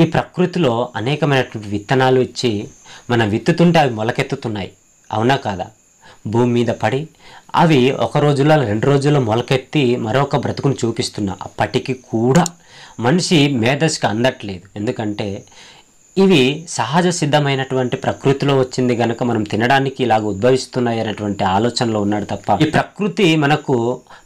ఈ ప్రకృతిలో అనేకమైనటువంటి విత్తనాలు ఇచ్చి మనం విత్తుతుంటే అవి మొలకెత్తుతున్నాయి అవునా కాదా భూమి మీద పడి అవి ఒక రోజులో రెండు రోజుల్లో మొలకెత్తి మరొక బ్రతుకును చూపిస్తున్నా అప్పటికి కూడా మనిషి మేధస్సుకి అందట్లేదు ఎందుకంటే ఇవి సహజ సిద్ధమైనటువంటి ప్రకృతిలో వచ్చింది గనక మనం తినడానికి ఇలాగ ఉద్భవిస్తున్నాయి అనేటువంటి ఆలోచనలో ఉన్నాడు తప్ప ఈ ప్రకృతి మనకు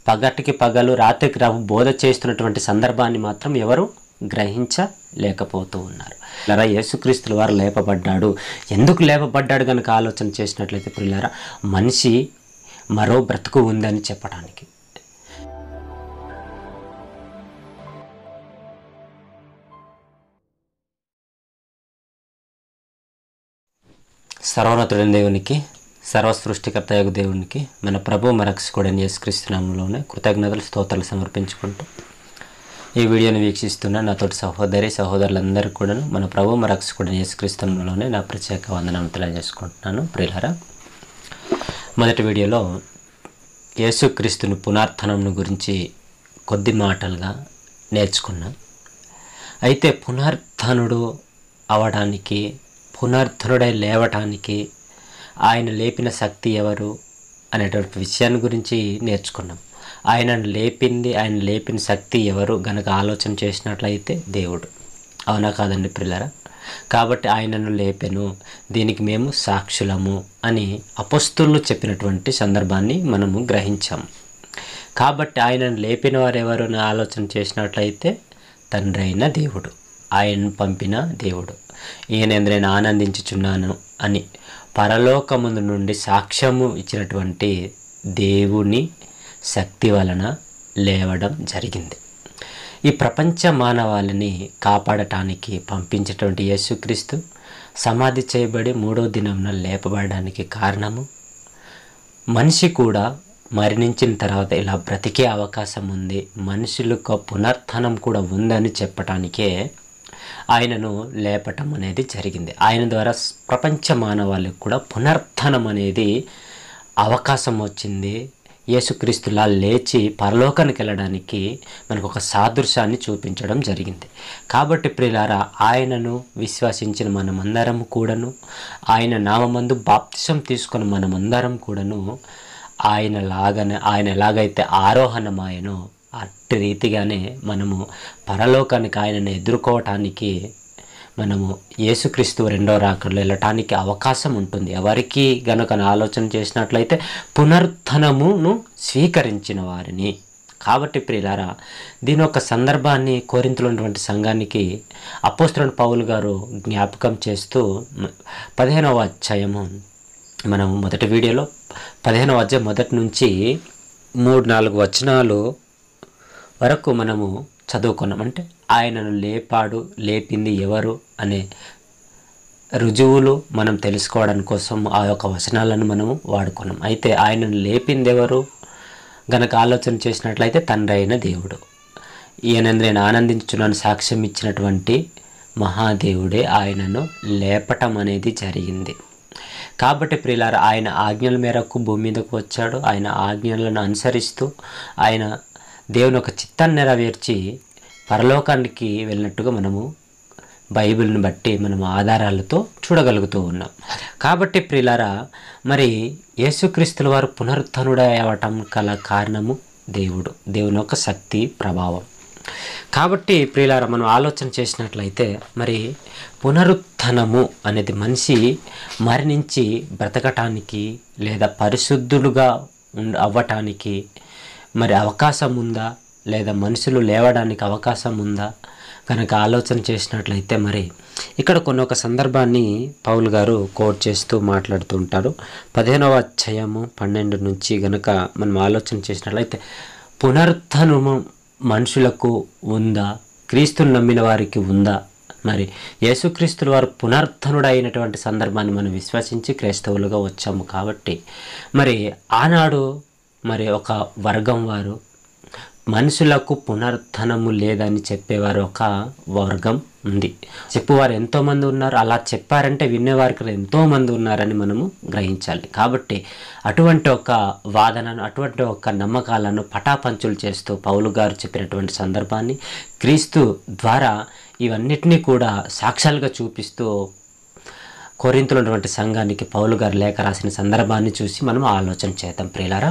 పగటికి పగలు రాత్రికి రావు బోధ చేస్తున్నటువంటి సందర్భాన్ని మాత్రం ఎవరు గ్రహించలేకపోతూ ఉన్నారు లేదా యేసుక్రీస్తుల వారు లేపబడ్డాడు ఎందుకు లేపబడ్డాడు కనుక ఆలోచన చేసినట్లయితే పిల్లరా మనిషి మరో బ్రతుకు ఉందని చెప్పడానికి సర్వోన్నతుడైన దేవునికి సర్వ సృష్టికర్త దేవునికి మన ప్రభు మరక్షకుడైన యేసుక్రీస్తునామంలోనే కృతజ్ఞతలు స్తోత్రాలు సమర్పించుకుంటూ ఈ వీడియోను వీక్షిస్తున్న నాతోటి సహోదరి సహోదరులందరూ కూడా మన ప్రభు రక్షకుడు యేసుక్రీస్తులోనే నా ప్రత్యేక వందనం తెలియజేసుకుంటున్నాను ప్రియులరా మొదటి వీడియోలో యేసుక్రీస్తుని పునార్థనంను గురించి కొద్ది మాటలుగా నేర్చుకున్నాం అయితే పునార్థనుడు అవడానికి పునార్థనుడై లేవటానికి ఆయన లేపిన శక్తి ఎవరు అనేటువంటి విషయాన్ని గురించి నేర్చుకున్నాం ఆయనను లేపింది ఆయన లేపిన శక్తి ఎవరు గనక ఆలోచన చేసినట్లయితే దేవుడు అవునా కాదండి పిల్లరా కాబట్టి ఆయనను లేపెను దీనికి మేము సాక్షులము అని అపస్తులు చెప్పినటువంటి సందర్భాన్ని మనము గ్రహించాం కాబట్టి ఆయనను లేపిన వారు ఎవరని ఆలోచన చేసినట్లయితే తండ్రి అయిన దేవుడు ఆయనను పంపిన దేవుడు ఈయన ఎందుకైనా ఆనందించుచున్నాను అని పరలోకముందు నుండి సాక్ష్యము ఇచ్చినటువంటి దేవుని శక్తి వలన లేవడం జరిగింది ఈ ప్రపంచ మానవాళిని కాపాడటానికి పంపించేటువంటి యేసుక్రీస్తు సమాధి చేయబడి మూడో దినంన లేపబడడానికి కారణము మనిషి కూడా మరణించిన తర్వాత ఇలా బ్రతికే అవకాశం ఉంది మనుషులకు పునర్థనం కూడా ఉందని చెప్పటానికే ఆయనను లేపటం అనేది జరిగింది ఆయన ద్వారా ప్రపంచ మానవాళికి కూడా పునర్థనం అనేది అవకాశం వచ్చింది యేసుక్రీస్తులా లేచి పరలోకానికి వెళ్ళడానికి మనకు ఒక సాదృశ్యాన్ని చూపించడం జరిగింది కాబట్టి ప్రిలారా ఆయనను విశ్వసించిన మనమందరం కూడాను ఆయన నామందు బాప్తిసం తీసుకున్న మనమందరం కూడాను ఆయన లాగానే ఆయన ఎలాగైతే ఆరోహణమాయనో అట్టి రీతిగానే మనము పరలోకానికి ఆయనను ఎదుర్కోవటానికి మనము యేసుక్రీస్తు రెండో రాకడలో వెళ్ళటానికి అవకాశం ఉంటుంది ఎవరికి గనుక ఆలోచన చేసినట్లయితే పునరుత్నమును స్వీకరించిన వారిని కాబట్టి ప్రియులారా దీని యొక్క సందర్భాన్ని ఉన్నటువంటి సంఘానికి అపోస్త్రన్ పౌలు గారు జ్ఞాపకం చేస్తూ పదిహేనవ అధ్యాయము మనం మొదటి వీడియోలో పదిహేనవ అధ్యాయం మొదటి నుంచి మూడు నాలుగు వచనాలు వరకు మనము చదువుకున్నాం అంటే ఆయనను లేపాడు లేపింది ఎవరు అనే రుజువులు మనం తెలుసుకోవడం కోసం ఆ యొక్క వచనాలను మనము వాడుకున్నాం అయితే ఆయనను లేపింది ఎవరు గనక ఆలోచన చేసినట్లయితే తండ్రి అయిన దేవుడు ఈయన నేను ఆనందించున్నాను సాక్ష్యం ఇచ్చినటువంటి మహాదేవుడే ఆయనను లేపటం అనేది జరిగింది కాబట్టి ప్రియులారు ఆయన ఆజ్ఞల మేరకు భూమి మీదకు వచ్చాడు ఆయన ఆజ్ఞలను అనుసరిస్తూ ఆయన దేవుని యొక్క చిత్తాన్ని నెరవేర్చి పరలోకానికి వెళ్ళినట్టుగా మనము బైబిల్ని బట్టి మనం ఆధారాలతో చూడగలుగుతూ ఉన్నాం కాబట్టి ప్రిలారా మరి యేసుక్రీస్తుల వారు పునరుద్ధనుడవటం కల కారణము దేవుడు దేవుని యొక్క శక్తి ప్రభావం కాబట్టి ప్రియులారా మనం ఆలోచన చేసినట్లయితే మరి పునరుత్నము అనేది మనిషి మరణించి బ్రతకటానికి లేదా పరిశుద్ధుడుగా ఉండ అవ్వటానికి మరి అవకాశం ఉందా లేదా మనుషులు లేవడానికి అవకాశం ఉందా కనుక ఆలోచన చేసినట్లయితే మరి ఇక్కడ కొన్ని ఒక సందర్భాన్ని పౌల్ గారు కోట్ చేస్తూ మాట్లాడుతుంటారు పదిహేనవ అధ్యాయము పన్నెండు నుంచి గనక మనం ఆలోచన చేసినట్లయితే పునర్ధను మనుషులకు ఉందా క్రీస్తును నమ్మిన వారికి ఉందా మరి యేసుక్రీస్తులు వారు అయినటువంటి సందర్భాన్ని మనం విశ్వసించి క్రైస్తవులుగా వచ్చాము కాబట్టి మరి ఆనాడు మరి ఒక వర్గం వారు మనుషులకు పునర్ధనము లేదని చెప్పేవారు ఒక వర్గం ఉంది చెప్పువారు ఎంతోమంది ఉన్నారు అలా చెప్పారంటే వినేవారికి ఎంతోమంది ఉన్నారని మనము గ్రహించాలి కాబట్టి అటువంటి ఒక వాదనను అటువంటి ఒక నమ్మకాలను పటాపంచులు చేస్తూ పౌలు గారు చెప్పినటువంటి సందర్భాన్ని క్రీస్తు ద్వారా ఇవన్నిటినీ కూడా సాక్ష్యాలుగా చూపిస్తూ కోరింతలు ఉన్నటువంటి సంఘానికి పౌలు గారు లేఖ రాసిన సందర్భాన్ని చూసి మనం ఆలోచన చేద్దాం ప్రియులారా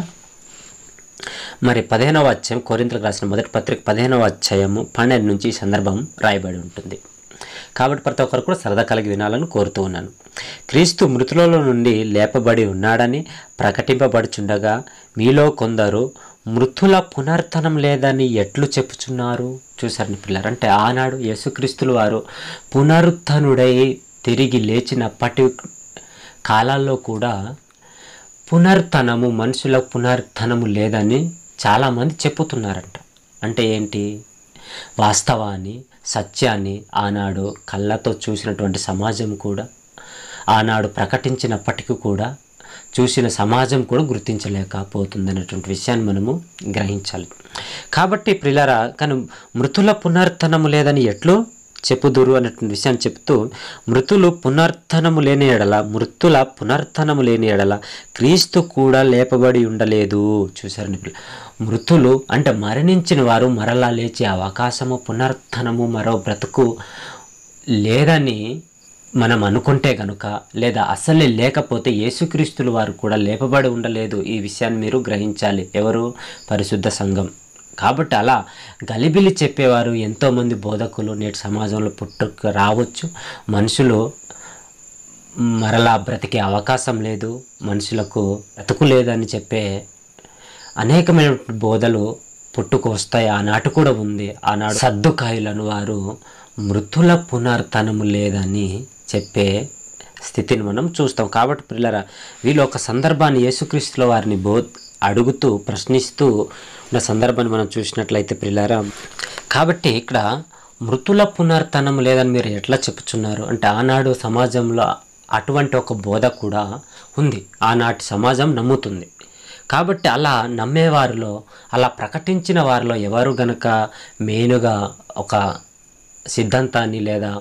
మరి పదిహేనవ అధ్యాయం కోరింతలకు రాసిన మొదటి పత్రిక పదిహేనవ అధ్యాయము పన్నెండు నుంచి ఈ సందర్భం రాయబడి ఉంటుంది కాబట్టి ప్రతి ఒక్కరు కూడా సరదా కలిగి వినాలని కోరుతూ ఉన్నాను క్రీస్తు మృతులలో నుండి లేపబడి ఉన్నాడని ప్రకటింపబడుచుండగా మీలో కొందరు మృతుల పునర్తనం లేదని ఎట్లు చెప్పుచున్నారు చూశారని పిల్లలు అంటే ఆనాడు యేసుక్రీస్తులు వారు పునరుత్నుడై తిరిగి లేచినప్పటి కాలాల్లో కూడా పునర్ధనము మనుషుల పునర్ధనము లేదని చాలామంది చెప్పుతున్నారంట అంటే ఏంటి వాస్తవాన్ని సత్యాన్ని ఆనాడు కళ్ళతో చూసినటువంటి సమాజం కూడా ఆనాడు ప్రకటించినప్పటికీ కూడా చూసిన సమాజం కూడా గుర్తించలేకపోతుంది అనేటువంటి విషయాన్ని మనము గ్రహించాలి కాబట్టి ప్రిలరా కానీ మృతుల పునర్ధనము లేదని ఎట్లు చెప్పుదురు అన్నటువంటి విషయాన్ని చెప్తూ మృతులు పునర్థనము లేని ఎడల మృతుల పునర్థనము లేని ఎడల క్రీస్తు కూడా లేపబడి ఉండలేదు చూశారండి మృతులు అంటే మరణించిన వారు మరలా లేచే అవకాశము పునర్థనము మరో బ్రతుకు లేదని మనం అనుకుంటే గనుక లేదా అసలే లేకపోతే యేసుక్రీస్తులు వారు కూడా లేపబడి ఉండలేదు ఈ విషయాన్ని మీరు గ్రహించాలి ఎవరు పరిశుద్ధ సంఘం కాబట్టి అలా గలిబిలి చెప్పేవారు ఎంతోమంది బోధకులు నేటి సమాజంలో పుట్టుకు రావచ్చు మనుషులు మరలా బ్రతికే అవకాశం లేదు మనుషులకు బ్రతుకు లేదని చెప్పే అనేకమైన బోధలు పుట్టుకు వస్తాయి ఆనాటి కూడా ఉంది ఆనాడు సర్దుకాయలను వారు మృతుల పునర్తనము లేదని చెప్పే స్థితిని మనం చూస్తాం కాబట్టి పిల్లరా వీళ్ళు ఒక సందర్భాన్ని యేసుక్రీస్తులో వారిని బో అడుగుతూ ప్రశ్నిస్తూ ఉన్న సందర్భాన్ని మనం చూసినట్లయితే పిల్లారా కాబట్టి ఇక్కడ మృతుల పునర్తనం లేదని మీరు ఎట్లా చెప్పుచున్నారు అంటే ఆనాడు సమాజంలో అటువంటి ఒక బోధ కూడా ఉంది ఆనాటి సమాజం నమ్ముతుంది కాబట్టి అలా నమ్మేవారిలో అలా ప్రకటించిన వారిలో ఎవరు గనక మెయిన్గా ఒక సిద్ధాంతాన్ని లేదా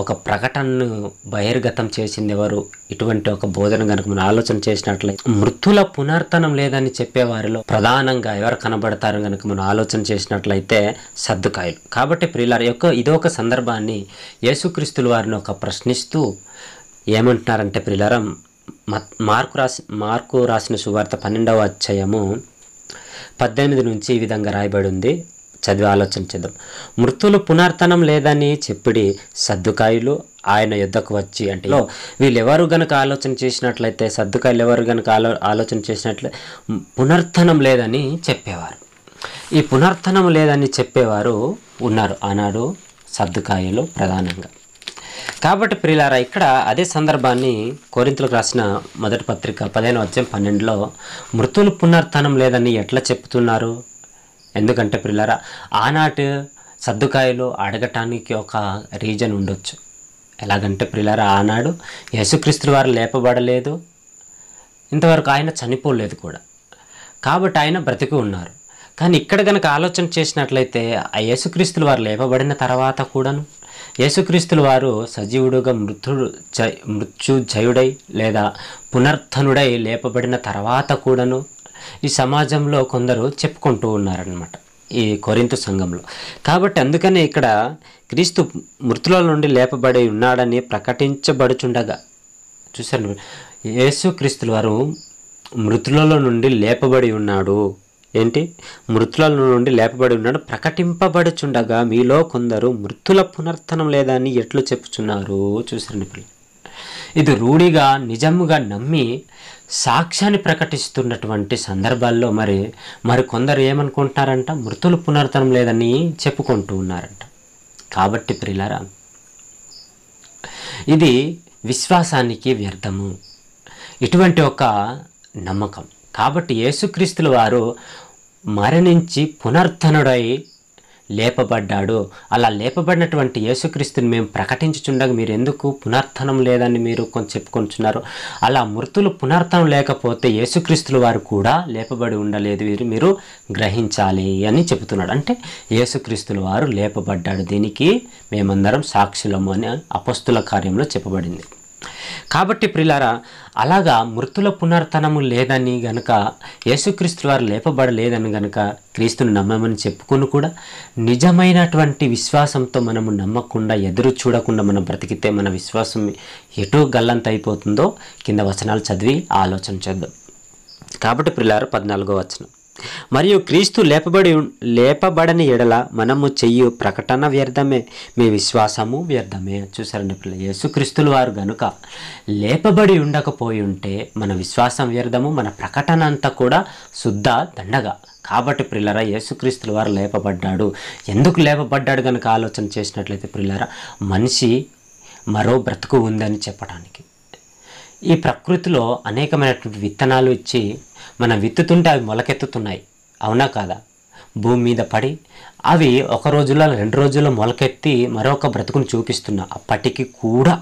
ఒక ప్రకటనను బహిర్గతం చేసింది ఎవరు ఇటువంటి ఒక బోధన కనుక మనం ఆలోచన చేసినట్లయితే మృతుల పునర్తనం లేదని చెప్పేవారిలో ప్రధానంగా ఎవరు కనబడతారు కనుక మనం ఆలోచన చేసినట్లయితే సర్దుకాయలు కాబట్టి ప్రియులారి యొక్క ఇదొక సందర్భాన్ని యేసుక్రీస్తుల వారిని ఒక ప్రశ్నిస్తూ ఏమంటున్నారంటే ప్రియులారం మార్కు రాసి మార్కు రాసిన సువార్త పన్నెండవ అధ్యాయము పద్దెనిమిది నుంచి ఈ విధంగా రాయబడి ఉంది చదివి ఆలోచన చేద్దాం మృతులు పునర్తనం లేదని చెప్పిడి సర్దుకాయలు ఆయన యుద్ధకు వచ్చి అంటే వీళ్ళెవరు గనక ఆలోచన చేసినట్లయితే సర్దుకాయలు ఎవరు గనక ఆలో ఆలోచన చేసినట్లే పునర్థనం లేదని చెప్పేవారు ఈ పునర్థనం లేదని చెప్పేవారు ఉన్నారు ఆనాడు సర్దుకాయలు ప్రధానంగా కాబట్టి ప్రియులారా ఇక్కడ అదే సందర్భాన్ని కోరింతలకు రాసిన మొదటి పత్రిక పదిహేను వచ్చే పన్నెండులో మృతులు పునర్థనం లేదని ఎట్లా చెప్తున్నారు ఎందుకంటే పిల్లరా ఆనాటి సర్దుకాయలు అడగటానికి ఒక రీజన్ ఉండొచ్చు ఎలాగంటే పిల్లరా ఆనాడు యేసుక్రీస్తు వారు లేపబడలేదు ఇంతవరకు ఆయన చనిపోలేదు కూడా కాబట్టి ఆయన బ్రతికి ఉన్నారు కానీ ఇక్కడ కనుక ఆలోచన చేసినట్లయితే ఆ యేసుక్రీస్తులు వారు లేపబడిన తర్వాత కూడాను యేసుక్రీస్తులు వారు సజీవుడుగా మృతుడు జ మృత్యు జయుడై లేదా పునర్ధనుడై లేపబడిన తర్వాత కూడాను ఈ సమాజంలో కొందరు చెప్పుకుంటూ ఉన్నారనమాట ఈ కొరింత సంఘంలో కాబట్టి అందుకనే ఇక్కడ క్రీస్తు మృతుల నుండి లేపబడి ఉన్నాడని ప్రకటించబడుచుండగా చూసారు యేసు క్రీస్తుల వారు మృతులలో నుండి లేపబడి ఉన్నాడు ఏంటి మృతుల నుండి లేపబడి ఉన్నాడు ప్రకటింపబడుచుండగా మీలో కొందరు మృతుల పునర్థనం లేదని ఎట్లు చెప్పుచున్నారు చూసారండి పిల్లలు ఇది రూఢిగా నిజముగా నమ్మి సాక్ష్యాన్ని ప్రకటిస్తున్నటువంటి సందర్భాల్లో మరి మరి కొందరు ఏమనుకుంటున్నారంట మృతులు పునర్తనం లేదని చెప్పుకుంటూ ఉన్నారంట కాబట్టి ప్రిలారా ఇది విశ్వాసానికి వ్యర్థము ఇటువంటి ఒక నమ్మకం కాబట్టి యేసుక్రీస్తుల వారు మరణించి పునర్థనుడై లేపబడ్డాడు అలా లేపబడినటువంటి యేసుక్రీస్తుని మేము ప్రకటించుచుండగా మీరు ఎందుకు పునర్థనం లేదని మీరు కొంచెం చెప్పుకొంచున్నారు అలా మృతులు పునర్థనం లేకపోతే యేసుక్రీస్తులు వారు కూడా లేపబడి ఉండలేదు వీరు మీరు గ్రహించాలి అని చెబుతున్నాడు అంటే యేసుక్రీస్తులు వారు లేపబడ్డాడు దీనికి మేమందరం సాక్షులము అని అపస్తుల కార్యంలో చెప్పబడింది కాబట్టి ప్రిలారా అలాగా మృతుల పునర్తనము లేదని గనక యేసుక్రీస్తు వారు లేపబడలేదని గనక క్రీస్తుని నమ్మమని చెప్పుకొని కూడా నిజమైనటువంటి విశ్వాసంతో మనము నమ్మకుండా ఎదురు చూడకుండా మనం బ్రతికితే మన విశ్వాసం ఎటో గల్లంత అయిపోతుందో కింద వచనాలు చదివి ఆలోచన చేద్దాం కాబట్టి ప్రిలారు పద్నాలుగో వచనం మరియు క్రీస్తు లేపబడి లేపబడని ఎడల మనము చెయ్యు ప్రకటన వ్యర్థమే మీ విశ్వాసము వ్యర్థమే చూసారండి పిల్ల యేసుక్రీస్తులు వారు గనుక లేపబడి ఉండకపోయి ఉంటే మన విశ్వాసం వ్యర్థము మన ప్రకటన అంతా కూడా శుద్ధ దండగా కాబట్టి ప్రిల్లరా యేసుక్రీస్తుల వారు లేపబడ్డాడు ఎందుకు లేపబడ్డాడు కనుక ఆలోచన చేసినట్లయితే ప్రిల్లరా మనిషి మరో బ్రతుకు ఉందని చెప్పడానికి ఈ ప్రకృతిలో అనేకమైనటువంటి విత్తనాలు ఇచ్చి మనం విత్తుతుంటే అవి మొలకెత్తుతున్నాయి అవునా కాదా భూమి మీద పడి అవి ఒక రోజులో రెండు రోజుల్లో మొలకెత్తి మరొక బ్రతుకును చూపిస్తున్నా అప్పటికి కూడా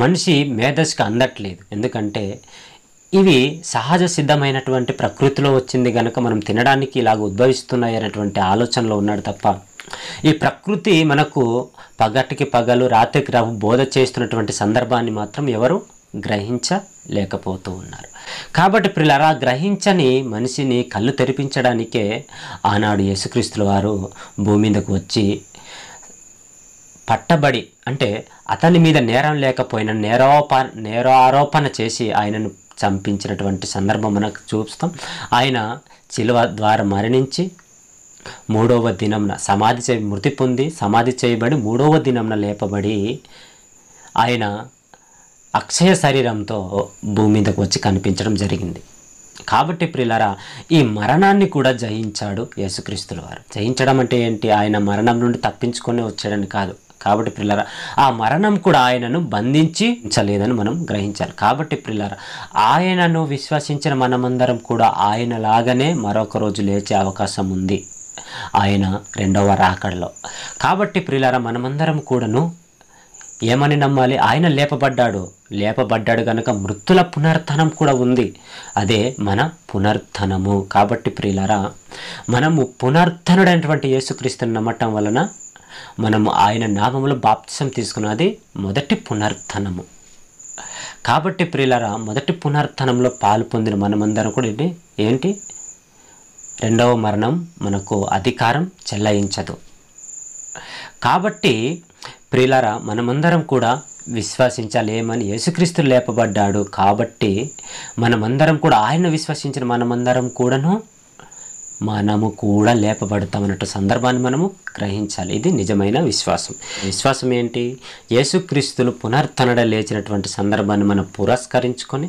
మనిషి మేధస్సుకి అందట్లేదు ఎందుకంటే ఇవి సహజ సిద్ధమైనటువంటి ప్రకృతిలో వచ్చింది కనుక మనం తినడానికి ఇలాగ ఉద్భవిస్తున్నాయి అనేటువంటి ఆలోచనలో ఉన్నాడు తప్ప ఈ ప్రకృతి మనకు పగటికి పగలు రాత్రికి రావు బోధ చేస్తున్నటువంటి సందర్భాన్ని మాత్రం ఎవరు గ్రహించలేకపోతూ ఉన్నారు కాబట్టి ప్రిలరా గ్రహించని మనిషిని కళ్ళు తెరిపించడానికే ఆనాడు యేసుక్రీస్తుల వారు భూమి మీదకు వచ్చి పట్టబడి అంటే అతని మీద నేరం లేకపోయిన నేరోప నేరారోపణ చేసి ఆయనను చంపించినటువంటి సందర్భం మనకు చూపిస్తాం ఆయన చిలువ ద్వారా మరణించి మూడవ దినంన సమాధి చేయి మృతి పొంది సమాధి చేయబడి మూడవ దినంన లేపబడి ఆయన అక్షయ శరీరంతో భూమి మీదకు వచ్చి కనిపించడం జరిగింది కాబట్టి ప్రిలరా ఈ మరణాన్ని కూడా జయించాడు యేసుక్రీస్తుల వారు జయించడం అంటే ఏంటి ఆయన మరణం నుండి తప్పించుకొని వచ్చాడని కాదు కాబట్టి ప్రిల్లర ఆ మరణం కూడా ఆయనను బంధించలేదని మనం గ్రహించాలి కాబట్టి ప్రిల్లర ఆయనను విశ్వసించిన మనమందరం కూడా ఆయన లాగానే మరొక రోజు లేచే అవకాశం ఉంది ఆయన రెండవ రాకడలో కాబట్టి ప్రిల్లర మనమందరం కూడాను ఏమని నమ్మాలి ఆయన లేపబడ్డాడు లేపబడ్డాడు గనక మృతుల పునర్థనం కూడా ఉంది అదే మన పునర్థనము కాబట్టి ప్రియులరా మనము పునర్థనుడైనటువంటి యేసుక్రీస్తుని నమ్మటం వలన మనము ఆయన నామములు బాప్తిసం తీసుకున్నది మొదటి పునర్థనము కాబట్టి ప్రియులరా మొదటి పునర్థనంలో పాలు పొందిన మనమందరం కూడా ఏంటి రెండవ మరణం మనకు అధికారం చెల్లాయించదు కాబట్టి ప్రియులారా మనమందరం కూడా విశ్వసించలేమని యేసుక్రీస్తు లేపబడ్డాడు కాబట్టి మనమందరం కూడా ఆయన విశ్వసించిన మనమందరం కూడాను మనము కూడా లేపబడతామన్నట్టు సందర్భాన్ని మనము గ్రహించాలి ఇది నిజమైన విశ్వాసం విశ్వాసం ఏంటి యేసుక్రీస్తును పునర్తనడ లేచినటువంటి సందర్భాన్ని మనం పురస్కరించుకొని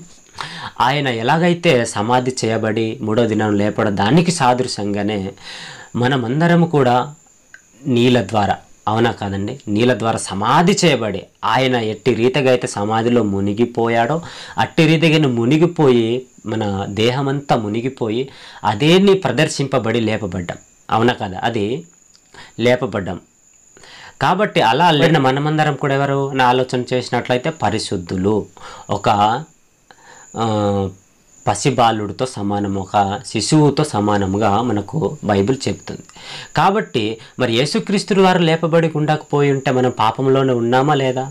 ఆయన ఎలాగైతే సమాధి చేయబడి మూడో దినం లేపడ దానికి సాదృశ్యంగానే మనమందరము కూడా నీళ్ళ ద్వారా అవునా కాదండి నీళ్ళ ద్వారా సమాధి చేయబడి ఆయన ఎట్టి రీతిగా అయితే సమాధిలో మునిగిపోయాడో అట్టి రీతిగా మునిగిపోయి మన దేహమంతా మునిగిపోయి అదేని ప్రదర్శింపబడి లేపబడ్డాం అవునా కదా అది లేపబడ్డాం కాబట్టి అలా లేని మనమందరం కూడా ఎవరు నా ఆలోచన చేసినట్లయితే పరిశుద్ధులు ఒక పసిబాలుడితో సమానము ఒక శిశువుతో సమానముగా మనకు బైబిల్ చెబుతుంది కాబట్టి మరి యేసుక్రీస్తు వారు లేపబడి ఉండకపోయి ఉంటే మనం పాపంలోనే ఉన్నామా లేదా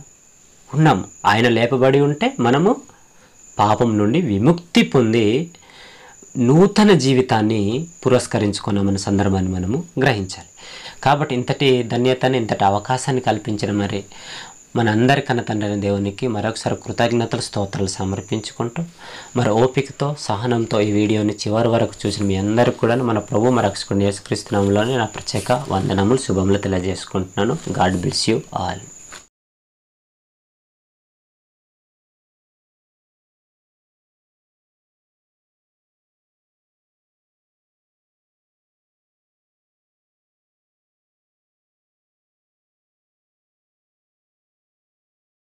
ఉన్నాం ఆయన లేపబడి ఉంటే మనము పాపం నుండి విముక్తి పొంది నూతన జీవితాన్ని పురస్కరించుకున్నామన్న సందర్భాన్ని మనము గ్రహించాలి కాబట్టి ఇంతటి ధన్యతని ఇంతటి అవకాశాన్ని కల్పించిన మరి మన అందరి కన్నతండ్రైన దేవునికి మరొకసారి కృతజ్ఞతలు స్తోత్రాలు సమర్పించుకుంటూ మరి ఓపికతో సహనంతో ఈ వీడియోని చివరి వరకు చూసిన మీ అందరికీ కూడా మన ప్రభు నేర్చుకునే నేర్చుకరిస్తున్నాంలోనే నా ప్రత్యేక వందనములు శుభములు తెలియజేసుకుంటున్నాను గాడ్ బ్లెస్ యూ ఆల్